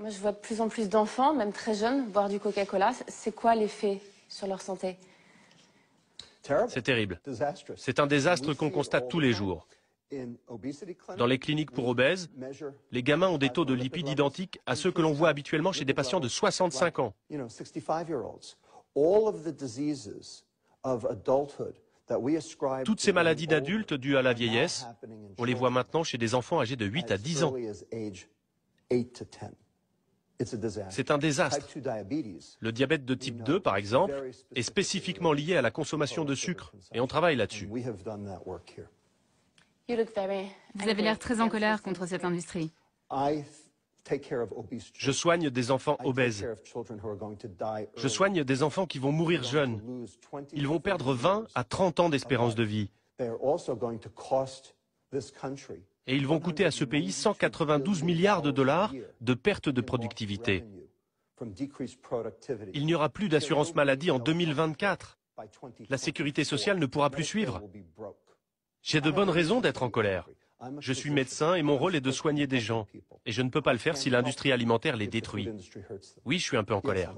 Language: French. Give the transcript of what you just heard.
Moi, je vois de plus en plus d'enfants, même très jeunes, boire du Coca-Cola. C'est quoi l'effet sur leur santé C'est terrible. C'est un désastre qu'on constate tous les jours. Dans les cliniques pour obèses, les gamins ont des taux de lipides identiques à ceux que l'on voit habituellement chez des patients de 65 ans. Toutes ces maladies d'adultes dues à la vieillesse, on les voit maintenant chez des enfants âgés de 8 à 10 ans. C'est un désastre. Le diabète de type 2, par exemple, est spécifiquement lié à la consommation de sucre et on travaille là-dessus. Vous avez l'air très en colère contre cette industrie. Je soigne des enfants obèses. Je soigne des enfants qui vont mourir jeunes. Ils vont perdre 20 à 30 ans d'espérance de vie et ils vont coûter à ce pays 192 milliards de dollars de perte de productivité. Il n'y aura plus d'assurance maladie en 2024. La sécurité sociale ne pourra plus suivre. J'ai de bonnes raisons d'être en colère. Je suis médecin et mon rôle est de soigner des gens. Et je ne peux pas le faire si l'industrie alimentaire les détruit. Oui, je suis un peu en colère.